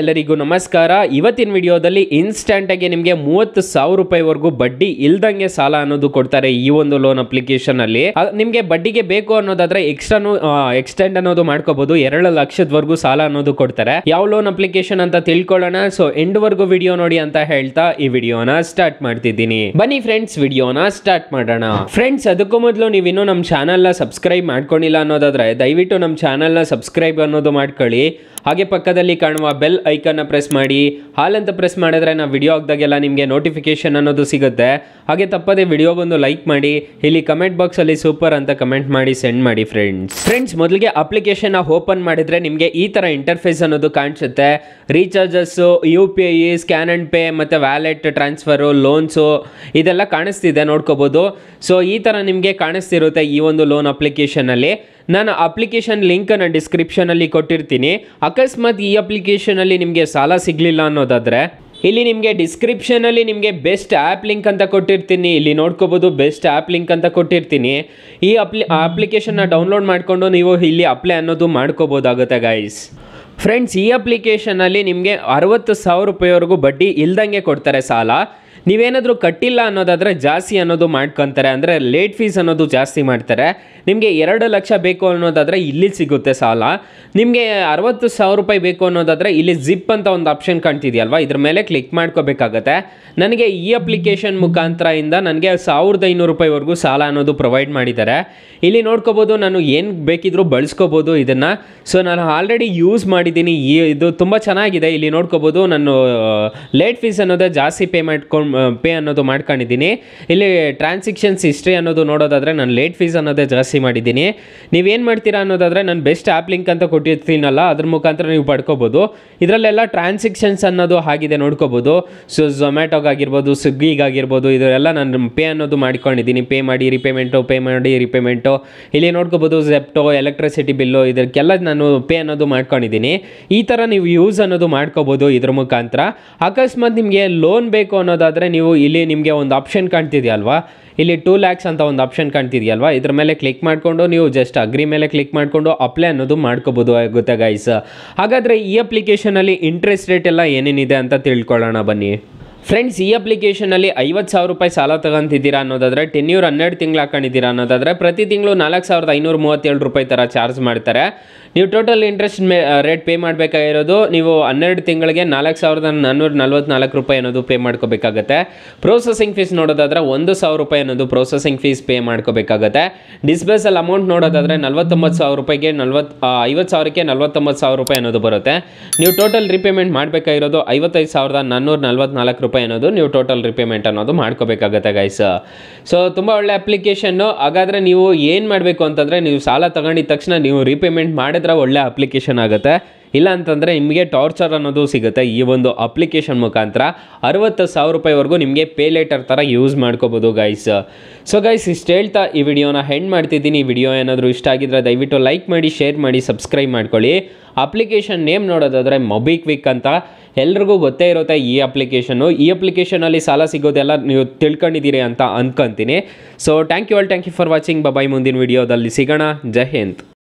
ಎಲ್ಲರಿಗೂ ನಮಸ್ಕಾರ ಇವತ್ತಿನ ವಿಡಿಯೋದಲ್ಲಿ ಇನ್ಸ್ಟಂಟಾಗಿ ನಿಮಗೆ ಮೂವತ್ತು ಸಾವಿರ ರೂಪಾಯಿವರೆಗೂ ಬಡ್ಡಿ ಇಲ್ದಂಗೆ ಸಾಲ ಅನ್ನೋದು ಕೊಡ್ತಾರೆ ಈ ಒಂದು ಲೋನ್ ಅಪ್ಲಿಕೇಶನ್ ಅಲ್ಲಿ ನಿಮಗೆ ಬಡ್ಡಿಗೆ ಬೇಕು ಅನ್ನೋದಾದ್ರೆ ಎಕ್ಸ್ಟ್ರಾನು ಎಕ್ಸ್ಟೆಂಡ್ ಅನ್ನೋದು ಮಾಡ್ಕೋಬಹುದು ಎರಡು ಲಕ್ಷದವರೆಗೂ ಸಾಲ ಅನ್ನೋದು ಕೊಡ್ತಾರೆ ಯಾವ ಲೋನ್ ಅಪ್ಲಿಕೇಶನ್ ಅಂತ ತಿಳ್ಕೊಳ್ಳೋಣ ಸೊ ಎಂಡ್ವರೆಗೂ ವಿಡಿಯೋ ನೋಡಿ ಅಂತ ಹೇಳ್ತಾ ಈ ವಿಡಿಯೋನ ಸ್ಟಾರ್ಟ್ ಮಾಡ್ತಿದ್ದೀನಿ ಬನ್ನಿ ಫ್ರೆಂಡ್ಸ್ ವಿಡಿಯೋನ ಸ್ಟಾರ್ಟ್ ಮಾಡೋಣ ಫ್ರೆಂಡ್ಸ್ ಅದಕ್ಕೂ ಮೊದಲು ಇನ್ನೂ ನಮ್ಮ ಚಾನಲ್ನ ಸಬ್ಸ್ಕ್ರೈಬ್ ಮಾಡ್ಕೊಂಡಿಲ್ಲ ಅನ್ನೋದಾದ್ರೆ ದಯವಿಟ್ಟು ನಮ್ಮ ಚಾನಲ್ನ ಸಬ್ಸ್ಕ್ರೈಬ್ ಅನ್ನೋದು ಮಾಡ್ಕೊಳ್ಳಿ ಹಾಗೆ ಪಕ್ಕದಲ್ಲಿ ಕಾಣುವ ಬೆಲ್ ಐಕನ್ನ ಪ್ರೆಸ್ ಮಾಡಿ ಹಾಲಂತ ಪ್ರೆಸ್ ಮಾಡಿದ್ರೆ ನಾವು ವಿಡಿಯೋ ಆಗ್ದಾಗೆಲ್ಲ ನಿಮಗೆ ನೋಟಿಫಿಕೇಷನ್ ಅನ್ನೋದು ಸಿಗುತ್ತೆ ಹಾಗೆ ತಪ್ಪದೆ ವಿಡಿಯೋ ಬಂದು ಲೈಕ್ ಮಾಡಿ ಇಲ್ಲಿ ಕಮೆಂಟ್ ಬಾಕ್ಸಲ್ಲಿ ಸೂಪರ್ ಅಂತ ಕಮೆಂಟ್ ಮಾಡಿ ಸೆಂಡ್ ಮಾಡಿ ಫ್ರೆಂಡ್ಸ್ ಫ್ರೆಂಡ್ಸ್ ಮೊದಲಿಗೆ ಅಪ್ಲಿಕೇಶನ್ ಓಪನ್ ಮಾಡಿದರೆ ನಿಮಗೆ ಈ ಥರ ಇಂಟರ್ಫೇಸ್ ಅನ್ನೋದು ಕಾಣಿಸುತ್ತೆ recharges U P I scan and pay ಮತ್ತು ವ್ಯಾಲೆಟ್ ಟ್ರಾನ್ಸ್ಫರು ಲೋನ್ಸು ಇದೆಲ್ಲ ಕಾಣಿಸ್ತಿದೆ ನೋಡ್ಕೋಬೋದು ಸೊ ಈ ಥರ ನಿಮಗೆ ಕಾಣಿಸ್ತಿರುತ್ತೆ ಈ ಒಂದು ಲೋನ್ ಅಪ್ಲಿಕೇಶನಲ್ಲಿ ನಾನು ಅಪ್ಲಿಕೇಶನ್ ಲಿಂಕನ್ನು ಡಿಸ್ಕ್ರಿಪ್ಷನಲ್ಲಿ ಕೊಟ್ಟಿರ್ತೀನಿ ಅಕಸ್ಮಾತ್ ಈ ಅಪ್ಲಿಕೇಶನಲ್ಲಿ ನಿಮಗೆ ಸಾಲ ಸಿಗಲಿಲ್ಲ ಅನ್ನೋದಾದರೆ ಇಲ್ಲಿ ನಿಮಗೆ ಡಿಸ್ಕ್ರಿಪ್ಷನಲ್ಲಿ ನಿಮಗೆ ಬೆಸ್ಟ್ ಆ್ಯಪ್ ಲಿಂಕ್ ಅಂತ ಕೊಟ್ಟಿರ್ತೀನಿ ಇಲ್ಲಿ ನೋಡ್ಕೋಬೋದು ಬೆಸ್ಟ್ ಆ್ಯಪ್ ಲಿಂಕ್ ಅಂತ ಕೊಟ್ಟಿರ್ತೀನಿ ಈ ಅಪ್ಲಿ ಅಪ್ಲಿಕೇಶನ್ನ ಡೌನ್ಲೋಡ್ ಮಾಡಿಕೊಂಡು ನೀವು ಇಲ್ಲಿ ಅಪ್ಲೈ ಅನ್ನೋದು ಮಾಡ್ಕೋಬೋದಾಗುತ್ತೆ ಗಾಯ್ಸ್ ಫ್ರೆಂಡ್ಸ್ ಈ ಅಪ್ಲಿಕೇಶನಲ್ಲಿ ನಿಮಗೆ ಅರವತ್ತು ಸಾವಿರ ರೂಪಾಯಿವರೆಗೂ ಬಡ್ಡಿ ಇಲ್ದಂಗೆ ಕೊಡ್ತಾರೆ ಸಾಲ ನೀವೇನಾದರೂ ಕಟ್ಟಿಲ್ಲ ಅನ್ನೋದಾದರೆ ಜಾಸ್ತಿ ಅನ್ನೋದು ಮಾಡ್ಕೊತಾರೆ ಅಂದರೆ ಲೇಟ್ ಫೀಸ್ ಅನ್ನೋದು ಜಾಸ್ತಿ ಮಾಡ್ತಾರೆ ನಿಮಗೆ ಎರಡು ಲಕ್ಷ ಬೇಕು ಅನ್ನೋದಾದರೆ ಇಲ್ಲಿ ಸಿಗುತ್ತೆ ಸಾಲ ನಿಮಗೆ ಅರವತ್ತು ಸಾವಿರ ರೂಪಾಯಿ ಬೇಕು ಅನ್ನೋದಾದರೆ ಇಲ್ಲಿ ಜಿಪ್ ಅಂತ ಒಂದು ಆಪ್ಷನ್ ಕಾಣ್ತಿದೆಯಲ್ವ ಇದ್ರ ಮೇಲೆ ಕ್ಲಿಕ್ ಮಾಡ್ಕೋಬೇಕಾಗತ್ತೆ ನನಗೆ ಈ ಅಪ್ಲಿಕೇಶನ್ ಮುಖಾಂತರ ಇಂದ ನನಗೆ ಸಾವಿರದ ಐನೂರು ರೂಪಾಯಿವರೆಗೂ ಸಾಲ ಅನ್ನೋದು ಪ್ರೊವೈಡ್ ಮಾಡಿದ್ದಾರೆ ಇಲ್ಲಿ ನೋಡ್ಕೋಬೋದು ನಾನು ಏನು ಬೇಕಿದ್ರೂ ಬಳಸ್ಕೋಬೋದು ಇದನ್ನು ಸೊ ನಾನು ಆಲ್ರೆಡಿ ಯೂಸ್ ಮಾಡಿದ್ದೀನಿ ಈ ಇದು ತುಂಬ ಚೆನ್ನಾಗಿದೆ ಇಲ್ಲಿ ನೋಡ್ಕೋಬೋದು ನಾನು ಲೇಟ್ ಫೀಸ್ ಅನ್ನೋದೇ ಜಾಸ್ತಿ ಪೇ ಮಾಡ್ಕೊಂಡು ಪೇ ಅನ್ನೋದು ಮಾಡ್ಕೊಂಡಿದ್ದೀನಿ ಇಲ್ಲಿ ಟ್ರಾನ್ಸಾಕ್ಷನ್ಸ್ ಹಿಸ್ಟ್ರಿ ಅನ್ನೋದು ನೋಡೋದಾದರೆ ನಾನು ಲೇಟ್ ಫೀಸ್ ಅನ್ನೋದೇ ಜಾಸ್ತಿ ಮಾಡಿದ್ದೀನಿ ನೀವೇನು ಮಾಡ್ತೀರಾ ಅನ್ನೋದಾದರೆ ನಾನು ಬೆಸ್ಟ್ ಆ್ಯಪ್ ಲಿಂಕ್ ಅಂತ ಕೊಟ್ಟಿರ್ತೀನಲ್ಲ ಅದ್ರ ಮುಖಾಂತರ ನೀವು ಪಡ್ಕೋಬೋದು ಇದರಲ್ಲೆಲ್ಲ ಟ್ರಾನ್ಸಾಕ್ಷನ್ಸ್ ಅನ್ನೋದು ಆಗಿದೆ ನೋಡ್ಕೋಬೋದು ಸೊ ಝೊಮ್ಯಾಟೊಗಾಗಿರ್ಬೋದು ಸ್ವಿಗ್ಗಿಗಾಗಿರ್ಬೋದು ಇದರೆಲ್ಲ ನಾನು ಪೇ ಅನ್ನೋದು ಮಾಡ್ಕೊಂಡಿದ್ದೀನಿ ಪೇ ಮಾಡಿ ರಿಪೇಮೆಂಟು ಪೇ ಮಾಡಿ ರಿಪೇಮೆಂಟು ಇಲ್ಲಿ ನೋಡ್ಕೋಬೋದು ಜೆಪ್ಟೋ ಎಲೆಕ್ಟ್ರಿಸಿಟಿ ಬಿಲ್ಲು ಇದಕ್ಕೆಲ್ಲ ನಾನು ಪೇ ಅನ್ನೋದು ಮಾಡ್ಕೊಂಡಿದ್ದೀನಿ ಈ ಥರ ನೀವು ಯೂಸ್ ಅನ್ನೋದು ಮಾಡ್ಕೋಬೋದು ಇದ್ರ ಮುಖಾಂತರ ಅಕಸ್ಮಾತ್ ನಿಮಗೆ ಲೋನ್ ಬೇಕು ಅನ್ನೋದಾದರೆ ಆದರೆ ನೀವು ಇಲ್ಲಿ ನಿಮಗೆ ಒಂದು ಆಪ್ಷನ್ ಕಾಣ್ತಿದೆಯಲ್ವಾ ಇಲ್ಲಿ ಟೂ ಲ್ಯಾಕ್ಸ್ ಅಂತ ಒಂದು ಆಪ್ಷನ್ ಕಾಣ್ತಿದೆಯಲ್ವಾ ಇದ್ರ ಮೇಲೆ ಕ್ಲಿಕ್ ಮಾಡಿಕೊಂಡು ನೀವು ಜಸ್ಟ್ ಅಗ್ರಿ ಮೇಲೆ ಕ್ಲಿಕ್ ಮಾಡಿಕೊಂಡು ಅಪ್ಲೈ ಅನ್ನೋದು ಮಾಡ್ಕೋಬೋದು ಆಗುತ್ತೆ ಗೈಸ್ ಹಾಗಾದರೆ ಈ ಅಪ್ಲಿಕೇಶನಲ್ಲಿ ಇಂಟ್ರೆಸ್ಟ್ ರೇಟ್ ಎಲ್ಲ ಏನೇನಿದೆ ಅಂತ ತಿಳ್ಕೊಳ್ಳೋಣ ಬನ್ನಿ ಫ್ರೆಂಡ್ಸ್ ಈ ಅಪ್ಲಿಕೇಶನಲ್ಲಿ ಐವತ್ತು ಸಾವಿರ ರೂಪಾಯಿ ಸಾಲ ತಗೊಂತಿದ್ದೀರಾ ಅನ್ನೋದಾದರೆ ಟೆನ್ಯೂರ್ ಹನ್ನೆರಡು ತಿಂಗಳು ಹಾಕೊಂಡಿದ್ದೀರಾ ಅನ್ನೋದಾದರೆ ಪ್ರತಿ ತಿಂಗಳು ನಾಲ್ಕು ಸಾವಿರದ ಐನೂರು ಮೂವತ್ತೇಳು ರೂಪಾಯಿ ಥರ ಚಾರ್ಜ್ ಮಾಡ್ತಾರೆ ನೀವು ಟೋಟಲ್ ಇಂಟ್ರೆಸ್ಟ್ ಮೇ ರೇಟ್ ಪೇ ಮಾಡಬೇಕಾಗಿರೋದು ನೀವು ಹನ್ನೆರಡು ತಿಂಗಳಿಗೆ ನಾಲ್ಕು ಸಾವಿರದ ನಾನ್ನೂರ ನಲ್ವತ್ನಾಲ್ಕು ರೂಪಾಯಿ ಅನ್ನೋದು ಪೇ ಮಾಡ್ಕೋಬೇಕಾಗತ್ತೆ ಪ್ರೊಸೆಸಿಂಗ್ ಫೀಸ್ ನೋಡೋದಾದರೆ ಒಂದು ಸಾವಿರ ರೂಪಾಯಿ ಅನ್ನೋದು ಪ್ರೊಸೆಸಿಂಗ್ ಫೀಸ್ ಪೇ ಮಾಡ್ಕೋಬೇಕಾಗತ್ತೆ ಡಿಸ್ಬೇಸಲ್ ಅಮೌಂಟ್ ನೋಡೋದಾದರೆ ನಲ್ವತ್ತೊಂಬತ್ತು ಸಾವಿರ ರೂಪಾಯಿಗೆ ನಲ್ವತ್ತು ಐವತ್ತು ಸಾವಿರಕ್ಕೆ ನಲ್ವತ್ತೊಂಬತ್ತು ಸಾವಿರ ರೂಪಾಯಿ ಅನ್ನೋದು ಬರುತ್ತೆ ನೀವು ಟೋಟಲ್ ರೀಪೇಮೆಂಟ್ ಮಾಡಬೇಕಾಗಿರೋದು ಐವತ್ತೈದು ಸಾವಿರದ ನಾನ್ನೂರ ನಲ್ವತ್ನಾಲ್ಕು ರೂಪಾಯಿ ರೂಪಾಯಿ ಅನ್ನೋದು ನೀವು ಟೋಟಲ್ ರಿಪೇಮೆಂಟ್ ಅನ್ನೋದು ಮಾಡ್ಕೋಬೇಕಾಗತ್ತೆ ಗಾಯ್ಸ್ ಸೊ ತುಂಬ ಒಳ್ಳೆ ಅಪ್ಲಿಕೇಶನ್ನು ಹಾಗಾದರೆ ನೀವು ಏನು ಮಾಡಬೇಕು ಅಂತಂದರೆ ನೀವು ಸಾಲ ತಗೊಂಡಿದ ತಕ್ಷಣ ನೀವು ರಿಪೇಮೆಂಟ್ ಮಾಡಿದ್ರೆ ಒಳ್ಳೆ ಅಪ್ಲಿಕೇಶನ್ ಆಗುತ್ತೆ ಇಲ್ಲ ಅಂತಂದರೆ ನಿಮಗೆ ಟಾರ್ಚರ್ ಅನ್ನೋದು ಸಿಗುತ್ತೆ ಈ ಒಂದು ಅಪ್ಲಿಕೇಶನ್ ಮುಖಾಂತರ ಅರವತ್ತು ಸಾವಿರ ರೂಪಾಯಿವರೆಗೂ ನಿಮಗೆ ಪೇ ಲೆಟರ್ ಥರ ಯೂಸ್ ಮಾಡ್ಕೋಬೋದು ಗೈಸ್ ಸೊ ಗೈಸ್ ಇಷ್ಟು ಹೇಳ್ತಾ ಈ ವಿಡಿಯೋನ ಹೆಂಡ್ ಮಾಡ್ತಿದ್ದೀನಿ ಈ ವಿಡಿಯೋ ಏನಾದರೂ ಇಷ್ಟ ಆಗಿದ್ರೆ ದಯವಿಟ್ಟು ಲೈಕ್ ಮಾಡಿ ಶೇರ್ ಮಾಡಿ ಸಬ್ಸ್ಕ್ರೈಬ್ ಮಾಡ್ಕೊಳ್ಳಿ ಅಪ್ಲಿಕೇಶನ್ ನೇಮ್ ನೋಡೋದಾದರೆ ಮೊಬಿಕ್ವಿಕ್ ಅಂತ ಎಲ್ರಿಗೂ ಗೊತ್ತೇ ಇರುತ್ತೆ ಈ ಅಪ್ಲಿಕೇಶನ್ನು ಈ ಅಪ್ಲಿಕೇಶನಲ್ಲಿ ಸಾಲ ಸಿಗೋದೆಲ್ಲ ನೀವು ತಿಳ್ಕೊಂಡಿದ್ದೀರಿ ಅಂತ ಅಂದ್ಕೊಂತೀನಿ so thank you all thank you for watching bye ಮುಂದಿನ ವಿಡಿಯೋದಲ್ಲಿ ಸಿಗೋಣ ಜೈ ಹಿಂದ್